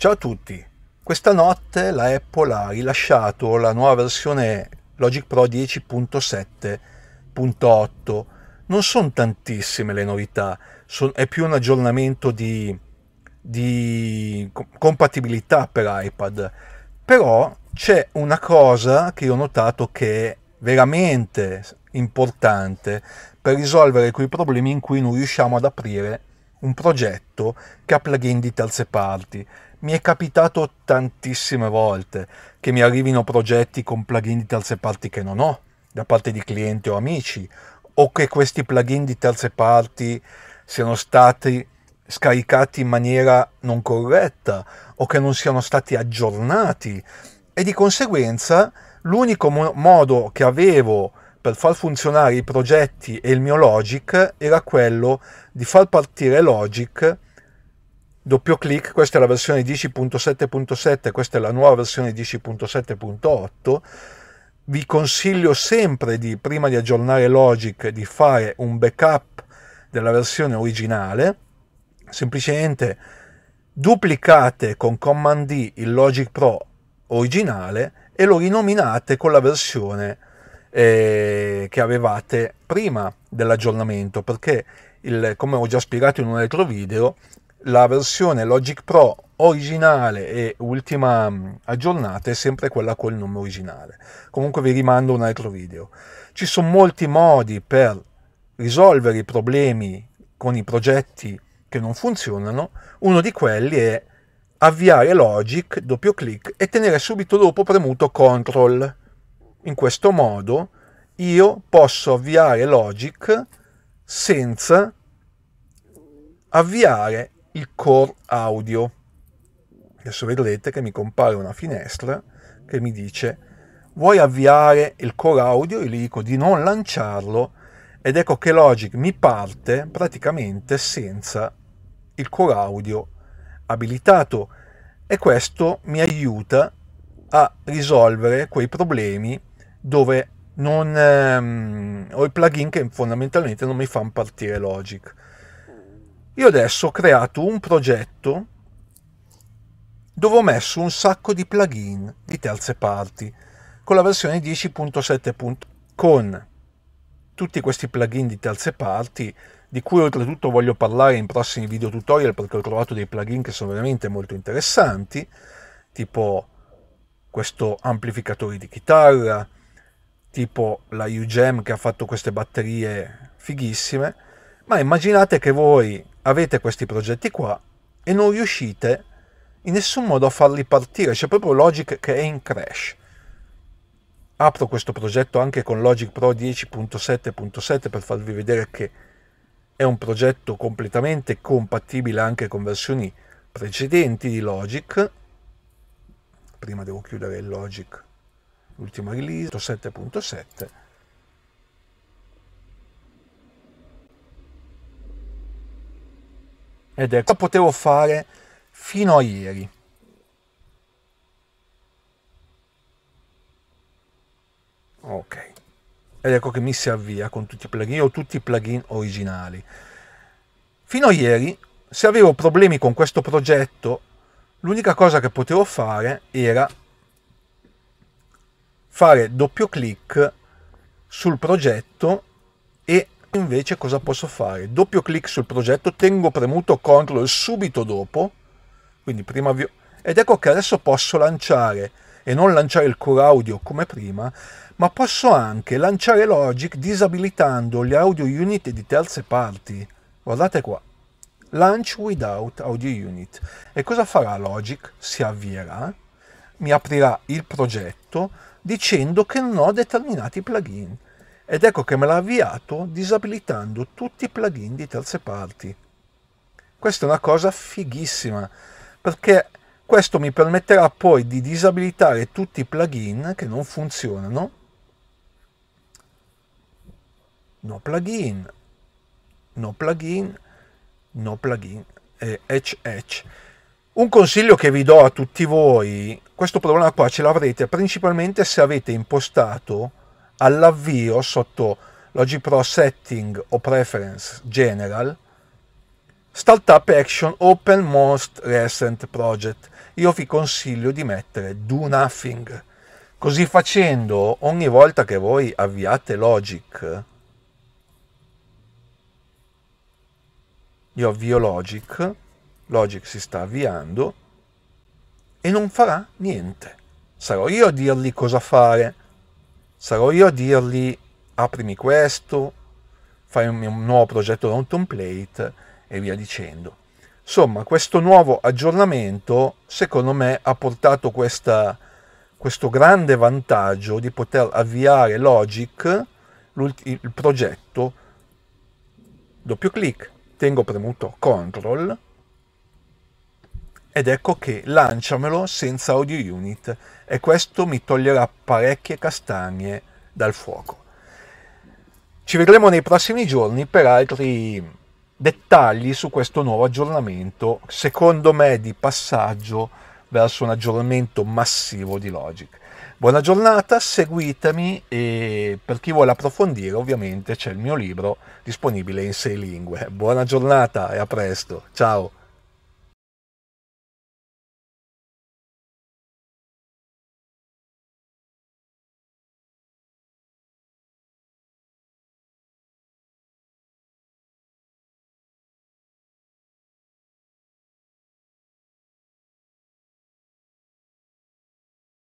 Ciao a tutti, questa notte la Apple ha rilasciato la nuova versione Logic Pro 10.7.8. Non sono tantissime le novità, è più un aggiornamento di, di compatibilità per iPad, però c'è una cosa che ho notato che è veramente importante per risolvere quei problemi in cui non riusciamo ad aprire un progetto che ha plugin di terze parti mi è capitato tantissime volte che mi arrivino progetti con plugin di terze parti che non ho, da parte di clienti o amici, o che questi plugin di terze parti siano stati scaricati in maniera non corretta o che non siano stati aggiornati e di conseguenza l'unico mo- modo che avevo per far funzionare i progetti e il mio Logic era quello di far partire Logic doppio clic, questa è la versione 10.7.7, questa è la nuova versione 10.7.8, vi consiglio sempre di, prima di aggiornare Logic, di fare un backup della versione originale, semplicemente duplicate con Command D il Logic Pro originale e lo rinominate con la versione eh, che avevate prima dell'aggiornamento, perché il, come ho già spiegato in un altro video, la versione Logic Pro originale e ultima mm, aggiornata è sempre quella col nome originale. Comunque vi rimando un altro video. Ci sono molti modi per risolvere i problemi con i progetti che non funzionano. Uno di quelli è avviare Logic, doppio clic e tenere subito dopo premuto Ctrl. In questo modo io posso avviare Logic senza avviare il core audio. Adesso vedrete che mi compare una finestra che mi dice vuoi avviare il core audio? Io gli dico di non lanciarlo ed ecco che Logic mi parte praticamente senza il core audio abilitato e questo mi aiuta a risolvere quei problemi dove non, ehm, ho i plugin che fondamentalmente non mi fanno partire Logic. Io adesso ho creato un progetto dove ho messo un sacco di plugin di terze parti con la versione 10.7. con tutti questi plugin di terze parti di cui oltretutto voglio parlare in prossimi video tutorial perché ho trovato dei plugin che sono veramente molto interessanti tipo questo amplificatore di chitarra tipo la UGEM che ha fatto queste batterie fighissime ma immaginate che voi avete questi progetti qua e non riuscite in nessun modo a farli partire, c'è proprio Logic che è in crash. Apro questo progetto anche con Logic Pro 10.7.7 per farvi vedere che è un progetto completamente compatibile anche con versioni precedenti di Logic. Prima devo chiudere il Logic, l'ultima release, 7.7 ed è potevo fare fino a ieri. Ok, ed ecco che mi si avvia con tutti i plugin, io ho tutti i plugin originali. Fino a ieri, se avevo problemi con questo progetto, l'unica cosa che potevo fare era fare doppio clic sul progetto e Invece cosa posso fare? Doppio clic sul progetto, tengo premuto CTRL subito dopo, quindi prima avvio... Ed ecco che adesso posso lanciare e non lanciare il core audio come prima, ma posso anche lanciare Logic disabilitando gli audio unit di terze parti. Guardate qua. Launch without audio unit. E cosa farà Logic? Si avvierà, mi aprirà il progetto dicendo che non ho determinati plugin ed ecco che me l'ha avviato disabilitando tutti i plugin di terze parti. Questa è una cosa fighissima perché questo mi permetterà poi di disabilitare tutti i plugin che non funzionano. No plugin, no plugin, no plugin, eh, etch etch. Un consiglio che vi do a tutti voi, questo problema qua ce l'avrete principalmente se avete impostato all'avvio sotto Logipro Setting o Preference General, Startup Action Open Most Recent Project. Io vi consiglio di mettere Do Nothing. Così facendo, ogni volta che voi avviate Logic, io avvio Logic, Logic si sta avviando e non farà niente. Sarò io a dirgli cosa fare sarò io a dirgli aprimi questo, fai un, un nuovo progetto da un template e via dicendo. Insomma, questo nuovo aggiornamento, secondo me, ha portato questa, questo grande vantaggio di poter avviare Logic, il progetto, doppio clic, tengo premuto CTRL, ed ecco che lanciamelo senza audio unit e questo mi toglierà parecchie castagne dal fuoco. Ci vedremo nei prossimi giorni per altri dettagli su questo nuovo aggiornamento, secondo me di passaggio verso un aggiornamento massivo di Logic. Buona giornata, seguitemi e per chi vuole approfondire ovviamente c'è il mio libro disponibile in sei lingue. Buona giornata e a presto, ciao!